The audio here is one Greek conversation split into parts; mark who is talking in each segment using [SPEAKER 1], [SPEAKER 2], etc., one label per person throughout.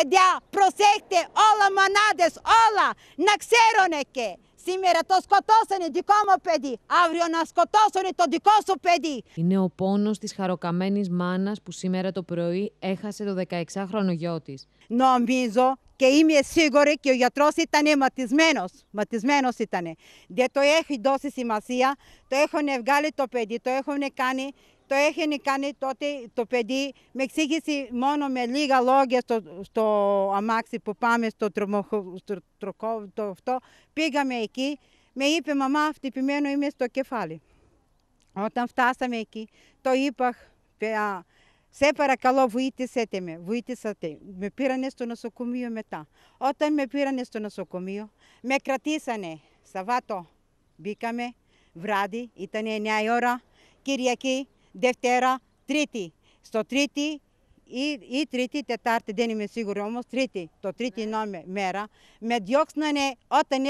[SPEAKER 1] παιδιά, προσέχτε όλα μανάδες, όλα, να ξέρουνε και. Σήμερα το σκοτώσανε δικό μου παιδί, αύριο να σκοτώσουνε το δικό σου παιδί. Είναι ο
[SPEAKER 2] πόνος της χαροκαμένης μάνας που σήμερα το πρωί έχασε το 16χρονο γιο της.
[SPEAKER 1] Νομίζω και είμαι σίγουρη και ο γιατρός ήταν ματισμένος, ματισμένος ήταν. Δεν το έχει δώσει σημασία, το έχουν βγάλει το παιδί, το έχουν κάνει το έχει κάνει τότε το παιδί. Με εξήγησε μόνο με λίγα λόγια στο, στο αμάξι που πάμε στο, τρομοχο, το αυτό. Πήγαμε εκεί. Με είπε μαμά χτυπημένο είμαι στο κεφάλι. Όταν φτάσαμε εκεί, το είπα, σε παρακαλώ βοήθησετε με, βοήθησατε. Με πήρανε στο νοσοκομείο μετά. Όταν με πήρανε στο νοσοκομείο, με κρατήσανε. Σαββάτο μπήκαμε, βράδυ, ήταν 9 ώρα, Κυριακή дефтера, трети, со трети и, и трети тетарте дени ме сигурно, трети, то трети номер мера, ме не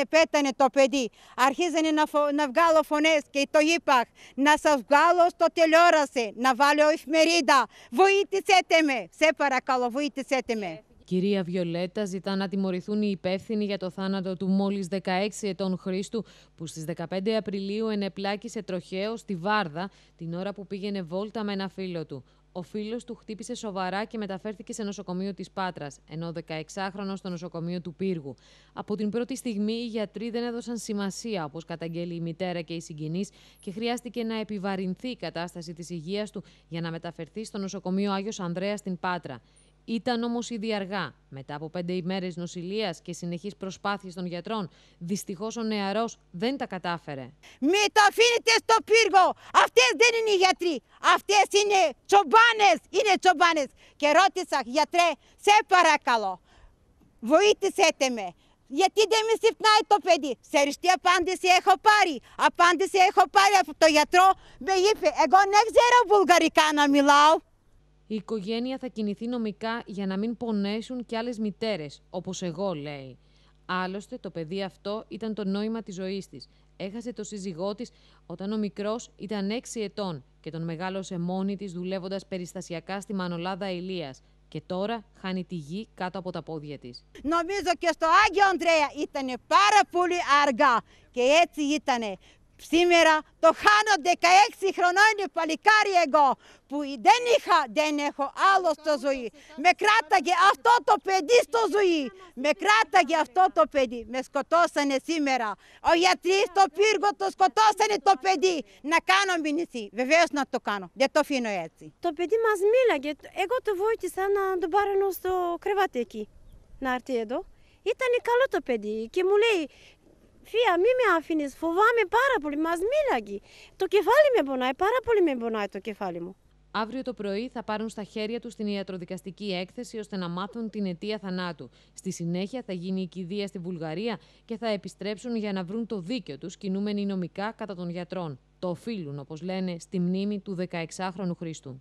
[SPEAKER 1] пета петане, то педи, архизане на, на вгало фонеске, и то ипак, на савгало сто телора се, на валео и фмерида, воите сетеме, ме, се паракало, воите сетеме.
[SPEAKER 2] Κυρία Βιολέτα, ζητά να τιμωρηθούν οι υπεύθυνοι για το θάνατο του μόλις 16 ετών Χρήστου, που στις 15 Απριλίου ενεπλάκησε τροχαίο στη Βάρδα την ώρα που πήγαινε βόλτα με ένα φίλο του. Ο φίλος του χτύπησε σοβαρά και μεταφέρθηκε σε νοσοκομείο της Πάτρας, ενώ 16χρονο στο νοσοκομείο του Πύργου. Από την πρώτη στιγμή οι γιατροί δεν έδωσαν σημασία, όπως καταγγέλει η μητέρα και οι συγγενεί, και χρειάστηκε να επιβαρυνθεί η κατάσταση της υγείας του για να μεταφερθεί στο νοσοκομείο Άγιος Ανδρέας στην Πάτρα. Ήταν όμως ήδη αργά. Μετά από πέντε ημέρες νοσηλείας και συνεχείς προσπάθειες των γιατρών, δυστυχώς ο νεαρός
[SPEAKER 1] δεν τα κατάφερε. Μην το αφήνετε στο πύργο! Αυτές δεν είναι οι γιατροί. Αυτές είναι τσομπάνες. Είναι τσομπάνες. Και ρώτησα, γιατρέ, σε παρακαλώ, βοήθησετε με. Γιατί δεν με συμπνάει το παιδί. Σεριστή απάντηση έχω πάρει. Απάντηση έχω πάρει από το γιατρό. Με είπε, εγώ δεν ξέρω βουλγαρικά να μιλάω
[SPEAKER 2] η οικογένεια θα κινηθεί νομικά για να μην πονέσουν και άλλες μητέρες, όπως εγώ λέει. Άλλωστε, το παιδί αυτό ήταν το νόημα της ζωής της. Έχασε το σύζυγό της όταν ο μικρός ήταν 6 ετών και τον μεγάλωσε μόνη της δουλεύοντας περιστασιακά στη Μανολάδα Ηλίας. Και τώρα χάνει τη γη κάτω από τα πόδια της.
[SPEAKER 1] Νομίζω και στο Άγιο Ανδρέα ήταν πάρα πολύ αργά και έτσι ήτανε. Σήμερα το χάνω 16 χρονών παλικάρι εγώ που δεν είχα, δεν έχω άλλο στο ζωή. Με κράταγε αυτό το παιδί στο ζωή. Με κράταγε αυτό το παιδί. Με σκοτώσανε σήμερα. Ο γιατρής στο πύργο το σκοτώσανε το παιδί. Να κάνω μηνυσή. Βεβαίως να το κάνω. Δεν το αφήνω έτσι. Το παιδί μας μίλαγε. Εγώ το βοήθησα να το πάρω στο κρεβάτι εκεί. Να έρθει εδώ. Ήταν καλό το παιδί και μου λέει Φία, μη με αφήνει, φοβάμαι πάρα πολύ. Μας μίλαγε. Το κεφάλι με πονάει, πάρα πολύ με πονάει το κεφάλι μου. Αύριο το πρωί
[SPEAKER 2] θα πάρουν στα χέρια τους την ιατροδικαστική έκθεση ώστε να μάθουν την αιτία θανάτου. Στη συνέχεια θα γίνει η κηδεία στη Βουλγαρία και θα επιστρέψουν για να βρουν το δίκαιο τους, κινούμενοι νομικά κατά των γιατρών. Το οφείλουν, όπως λένε, στη μνήμη του 16χρονου Χρήστου.